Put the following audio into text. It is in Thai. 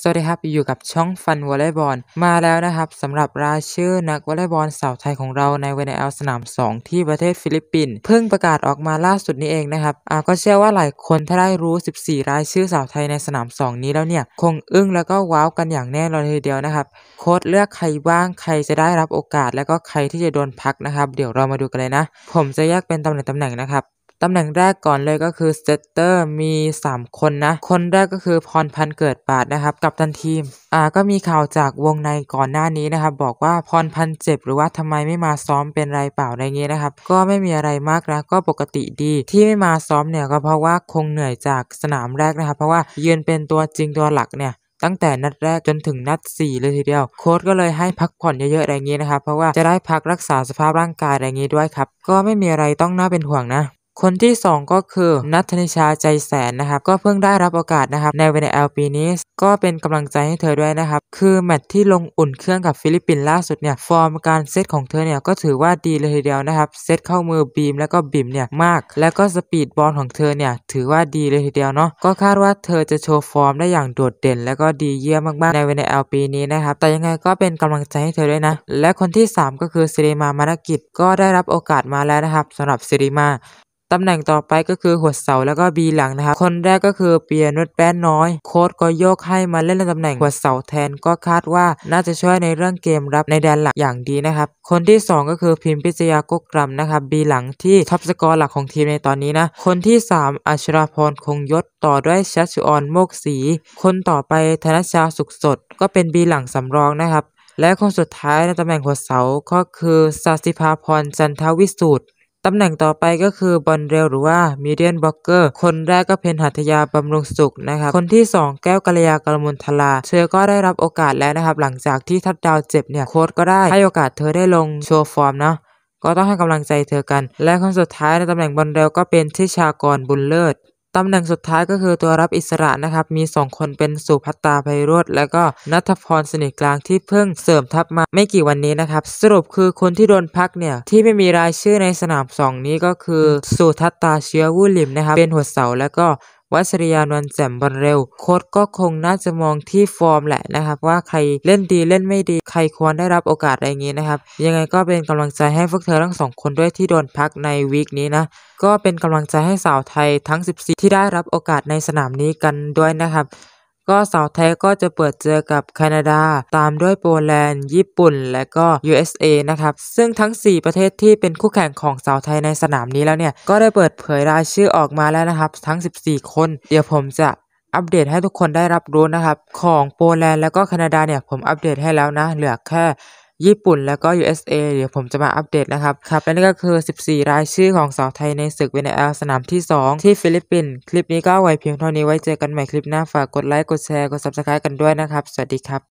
สวัสดีครับ อยู่กับช่องฟันวอลเลย์บอลมาแล้วนะครับสำหรับรายชื่อนักวอลเลย์บอลสาวไทยของเราในเวเนเอลสนาม 2 ที่ประเทศฟิลิปปินส์เพิ่งประกาศออกมาล่าสุดนี้เองนะครับอาก็เชื่อว่าหลายคนถ้าได้รู้ 14รายชื่อสาวไทยในสนาม 2 นี้แล้วเนี่ยคงอึ้งแล้วก็ว้าวกันอย่างแน่นอนทีเดียวนะครับ โค้ดเลือกใครบ้างใครจะได้รับโอกาสแล้วก็ใครที่จะโดนพักนะครับเดี๋ยวเรามาดูกันเลยนะผมจะแยกเป็นตำแหน่งตำแหน่งนะครับตำแหน่งแรกก่อนเลยก็คือเซตเตอร์มี3 คนนะคนแรกก็คือพรพันธ์เกิดปาดนะครับกับทันทีมอ่าก็มีข่าวจากวงในก่อนหน้านี้นะครับบอกว่าพรพันธ์เจ็บ หรือว่าทำไมไม่มาซ้อมเป็นไรเปล่าอะไรเงี้ยนะครับ ก็ไม่มีอะไรมากนะก็ปกติดีที่ไม่มาซ้อมเนี่ยก็เพราะว่าคงเหนื่อยจากสนามแรกนะครับเพราะว่ายืนเป็นตัวจริงตัวหลักเนี่ย ตั้งแต่นัดแรกจนถึงนัด4เลยทีเดียวโค้ดก็เลยให้พักผ่อนเยอะๆอะไรเงี้นะครับเพราะว่าจะได้พักรักษาสภาพร่างกายอะไรเงี้ด้วยครับก็ไม่มีอะไรต้องน่าเป็นห่วงนะคนที่ 2 ก็คือนัทนิชาใจแสนนะครับ ก็เพิ่งได้รับโอกาสนะครับ ในเวนเอลปีนี้ ก็เป็นกำลังใจให้เธอด้วยนะครับ คือแมตช์ที่ลงอุ่นเครื่องกับฟิลิปปินส์ล่าสุดเนี่ยฟอร์มการเซตของเธอเนี่ยก็ถือว่าดีเลยทีเดียวนะครับ เซตเข้ามือบีมแล้วก็บีมเนี่ย มาก แล้วก็สปีดบอลของเธอเนี่ย ถือว่าดีเลยทีเดียวเนาะก็คาดว่าเธอจะโชว์ฟอร์มได้อย่างโดดเด่น แล้วก็ดีเยี่ยมมากๆในเวนเอลปี นี้นะครับแต่ยังไงก็เป็นกำลังใจให้เธอด้วยนะ และคนที่ 3 ก็คือซิริมามารกิจก็ได้รับโอกาสมาแล้วนะครับสำหรับซิริมาตำแหน่งต่อไปก็คือหัวเสาแล้วก็บีหลังนะครับคนแรกก็คือเปียนุชแป้นน้อยโค้ดก็โยกให้มาเล่นในตำแหน่งหัวเสาแทนก็คาดว่าน่าจะช่วยในเรื่องเกมรับในแดนหลักอย่างดีนะครับคนที่ 2 ก็คือพิมพิจยากุกรัมนะครับบีหลังที่ท็อปสกอร์หลักของทีมในตอนนี้นะคนที่ 3อัชราพรคงยศต่อด้วยชัชออนโมกศีคนต่อไปธนชาสุขสดก็เป็นบีหลังสำรองนะครับและคนสุดท้ายในตำแหน่งหัวเสาก็คือสาสิภาพรจันทวิสูตรตำแหน่งต่อไปก็คือบอลเรลหรือว่ามีเดียนบล็อกเกอร์คนแรกก็เพนหัตยาบำรุงสุขนะครับ คนที่ 2 แก้วกัลยากรมุนทลาเธอ ก็ได้รับโอกาสแล้วนะครับหลังจากที่ทัดดาวเจ็บเนี่ย โค้ดก็ได้ให้โอกาสเธอได้ลงโชว์ฟอร์มนะก็ต้องให้กำลังใจเธอกัน และคนสุดท้ายในตำแหน่งบอลเรลก็เป็นทิชากรบุญเลิศตำแหน่งสุดท้ายก็คือตัวรับอิสระนะครับมี2คนเป็นสุพัตตาไพโรธและก็นัทพรสนิทกลางที่เพิ่งเสริมทัพมาไม่กี่วันนี้นะครับ สรุปคือคนที่โดนพักเนี่ย ที่ไม่มีรายชื่อในสนาม2นี้ก็คือสุทัตตาเชื้อวุลิมนะครับเป็นหัวเสาและก็วัชรยานนท์แจ่มบอลเร็วโค้ดก็คงน่าจะมองที่ฟอร์มแหละนะครับ ว่าใครเล่นดีเล่นไม่ดี ใครควรได้รับโอกาสอะไรอย่างี้นะครับ ยังไงก็เป็นกำลังใจให้พวกเธอทั้งสองคนด้วยที่โดนพักในวีคนี้นะก็เป็นกำลังใจให้สาวไทยทั้ง 14 ที่ได้รับโอกาสในสนามนี้กันด้วยนะครับก็สาวไทยก็จะเปิดเจอกับแคนาดา ตามด้วยโปแลนด์ญี่ปุ่นและก็ USA นะครับซึ่งทั้ง 4 ประเทศที่เป็นคู่แข่งของสาวไทยในสนามนี้แล้วเนี่ย ก็ได้เปิดเผยรายชื่อออกมาแล้วนะครับทั้ง 14 คนเดี๋ยวผมจะอัปเดตให้ทุกคนได้รับรู้นะครับ ของโปแลนด์และก็แคนาดาเนี่ยผมอัปเดตให้แล้วนะเหลือแค่ญี่ปุ่นแล้วก็ USA เดี๋ยวผมจะมาอัปเดตนะครับ ครับและนี่ก็คือ 14 รายชื่อของสาวไทยในศึกเวนเอลสนามที่ 2 ที่ฟิลิปปินส์คลิปนี้ก็ไว้เพียงเท่านี้ไว้เจอกันใหม่คลิปหน้าฝากกดไลค์กดแชร์กด Subscribe กันด้วยนะครับ สวัสดีครับ